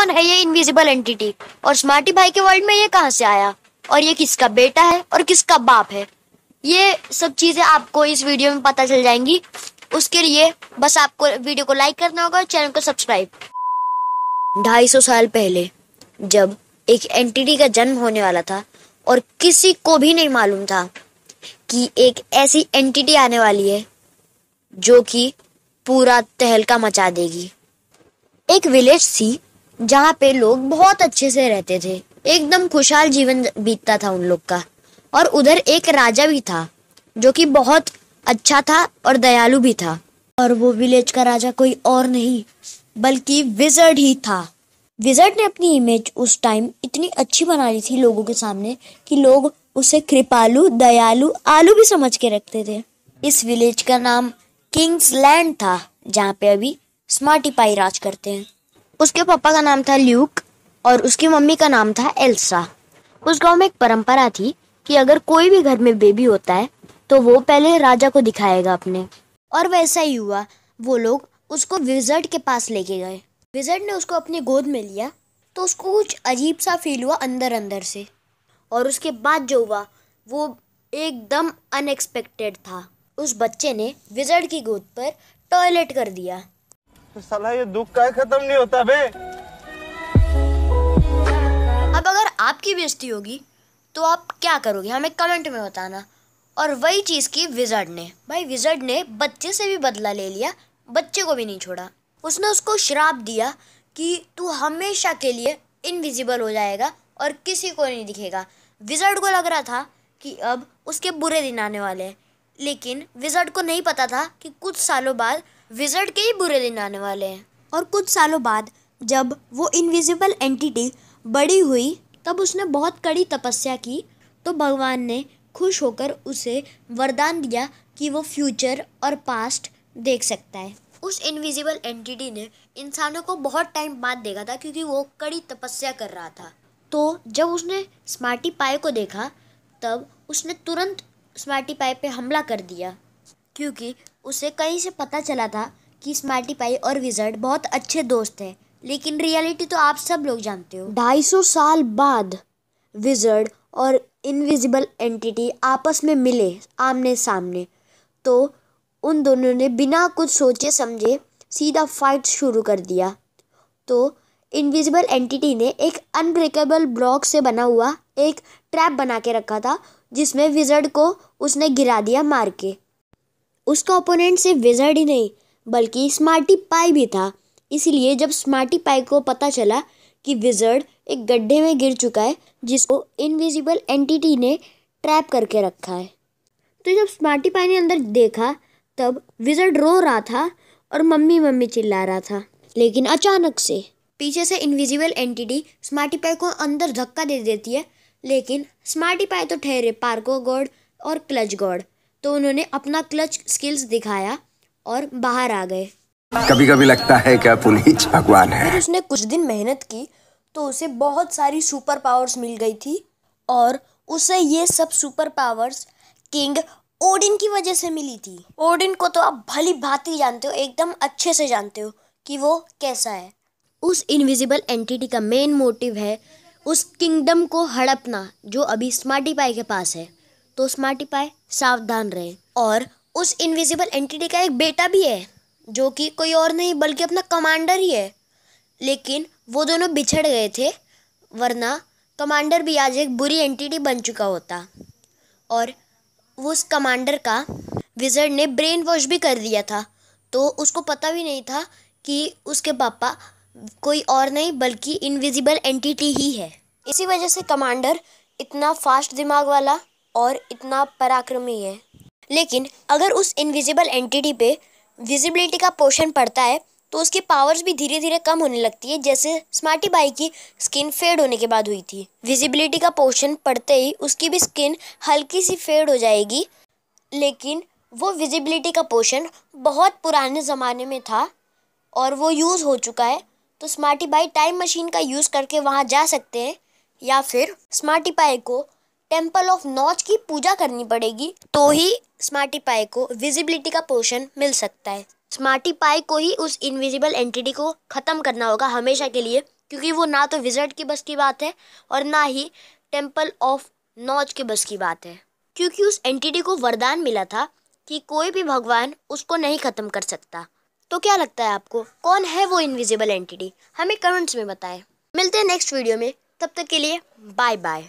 कौन है ये इनविजिबल एंटिटी और स्मार्टी भाई के वर्ल्ड में ये कहाँ से आया और ये किसका बेटा है और किसका बाप है ये सब चीजें आपको इस वीडियो में पता चल जाएंगी उसके लिए बस आपको वीडियो को लाइक करना होगा और चैनल को सब्सक्राइब ढाई सौ साल पहले जब एक एंटिटी का जन्म होने वाला था और किसी को भी नहीं मालूम था कि एक ऐसी एंटिटी आने वाली है जो कि पूरा तहलका मचा देगी एक विलेज थी जहाँ पे लोग बहुत अच्छे से रहते थे एकदम खुशहाल जीवन बीतता था उन लोग का और उधर एक राजा भी था जो कि बहुत अच्छा था और दयालु भी था और वो विलेज का राजा कोई और नहीं बल्कि विजर्ड ही था विजर्ड ने अपनी इमेज उस टाइम इतनी अच्छी बना ली थी लोगों के सामने कि लोग उसे कृपालु दयालु आलू भी समझ के रखते थे इस विलेज का नाम किंग्स लैंड था जहाँ पे अभी स्मार्टीपाई राज करते हैं उसके पापा का नाम था ल्यूक और उसकी मम्मी का नाम था एल्सा उस गांव में एक परंपरा थी कि अगर कोई भी घर में बेबी होता है तो वो पहले राजा को दिखाएगा अपने और वैसा ही हुआ वो लोग उसको विजर्ट के पास लेके गए विजर्ट ने उसको अपनी गोद में लिया तो उसको कुछ अजीब सा फील हुआ अंदर अंदर से और उसके बाद जो हुआ वो एकदम अनएक्सपेक्टेड था उस बच्चे ने विजर्ट की गोद पर टॉयलेट कर दिया तो साला ये दुख का खत्म नहीं होता बे अब अगर आपकी बेइज्जती होगी तो आप क्या करोगे हमें कमेंट में बताना और वही चीज़ की विजर्ड ने भाई विजर्ड ने बच्चे से भी बदला ले लिया बच्चे को भी नहीं छोड़ा उसने उसको श्राप दिया कि तू हमेशा के लिए इनविजिबल हो जाएगा और किसी को नहीं दिखेगा विजर्ड को लग रहा था कि अब उसके बुरे दिन आने वाले हैं लेकिन विजर्ड को नहीं पता था कि कुछ सालों बाद विजर्ड के ही बुरे दिन आने वाले हैं और कुछ सालों बाद जब वो इनविजिबल एंटिटी बड़ी हुई तब उसने बहुत कड़ी तपस्या की तो भगवान ने खुश होकर उसे वरदान दिया कि वो फ्यूचर और पास्ट देख सकता है उस इनविजिबल एंटिटी ने इंसानों को बहुत टाइम बाद देखा था क्योंकि वो कड़ी तपस्या कर रहा था तो जब उसने स्मार्टी पाए को देखा तब उसने तुरंत स्मार्टी पाए पे हमला कर दिया क्योंकि उसे कहीं से पता चला था कि स्मार्टी पाई और विजर्ड बहुत अच्छे दोस्त हैं लेकिन रियलिटी तो आप सब लोग जानते हो ढाई सौ साल बाद विजर्ड और इनविजिबल एंटिटी आपस में मिले आमने सामने तो उन दोनों ने बिना कुछ सोचे समझे सीधा फाइट शुरू कर दिया तो इनविजिबल एंटिटी ने एक अनब्रेकेबल ब्लॉक से बना हुआ एक ट्रैप बना के रखा था जिसमें विजर्ड को उसने गिरा दिया मार के उसका ओपोनेंट सिर्फ विजर्ड ही नहीं बल्कि स्मार्टी पाई भी था इसीलिए जब स्मार्टी पाई को पता चला कि विजर्ड एक गड्ढे में गिर चुका है जिसको इनविजिबल एंटिटी ने ट्रैप करके रखा है तो जब स्मार्टी पाई ने अंदर देखा तब विजर्ड रो रहा था और मम्मी मम्मी चिल्ला रहा था लेकिन अचानक से पीछे से इनविजिबल एंटिटी स्मार्टी पाई को अंदर धक्का दे देती है लेकिन स्मार्टी पाई तो ठहरे पार्को गॉड और क्लच गॉड तो उन्होंने अपना क्लच स्किल्स दिखाया और बाहर आ गए कभी कभी लगता है क्या पुनीत भगवान है उसने कुछ दिन मेहनत की तो उसे बहुत सारी सुपर पावर्स मिल गई थी और उसे ये सब सुपर पावर्स किंग ओडिन की वजह से मिली थी ओडिन को तो आप भली भांति जानते हो एकदम अच्छे से जानते हो कि वो कैसा है उस इनविजिबल एंटिटी का मेन मोटिव है उस किंगडम को हड़पना जो अभी स्मार्टी पाई के पास है तो स्मार्टी पाए सावधान रहें और उस इनविजिबल एंटिटी का एक बेटा भी है जो कि कोई और नहीं बल्कि अपना कमांडर ही है लेकिन वो दोनों बिछड़ गए थे वरना कमांडर भी आज एक बुरी एंटिटी बन चुका होता और उस कमांडर का विजर्ड ने ब्रेन वॉश भी कर दिया था तो उसको पता भी नहीं था कि उसके पापा कोई और नहीं बल्कि इनविजिबल एंटिटी ही है इसी वजह से कमांडर इतना फास्ट दिमाग वाला और इतना पराक्रमी है लेकिन अगर उस इनविजिबल एंटिटी पे विजिबिलिटी का पोर्शन पड़ता है तो उसकी पावर्स भी धीरे धीरे कम होने लगती है जैसे स्मार्टी बाई की स्किन फेड होने के बाद हुई थी विजिबिलिटी का पोर्शन पड़ते ही उसकी भी स्किन हल्की सी फेड हो जाएगी लेकिन वो विजिबिलिटी का पोर्शन बहुत पुराने ज़माने में था और वो यूज़ हो चुका है तो स्मार्टी बाई टाइम मशीन का यूज़ करके वहाँ जा सकते हैं या फिर स्मार्टी बाई को टेम्पल ऑफ नॉच की पूजा करनी पड़ेगी तो ही स्मार्टी पाई को विजिबिलिटी का पोर्शन मिल सकता है स्मार्टी पाई को ही उस इनविजिबल एंटिटी को ख़त्म करना होगा हमेशा के लिए क्योंकि वो ना तो विजर्ट की बस की बात है और ना ही टेम्पल ऑफ नॉच के बस की बात है क्योंकि उस एंटिटी को वरदान मिला था कि कोई भी भगवान उसको नहीं ख़त्म कर सकता तो क्या लगता है आपको कौन है वो इनविजिबल एंटिटी हमें कमेंट्स में बताएं मिलते हैं नेक्स्ट वीडियो में तब तक के लिए बाय बाय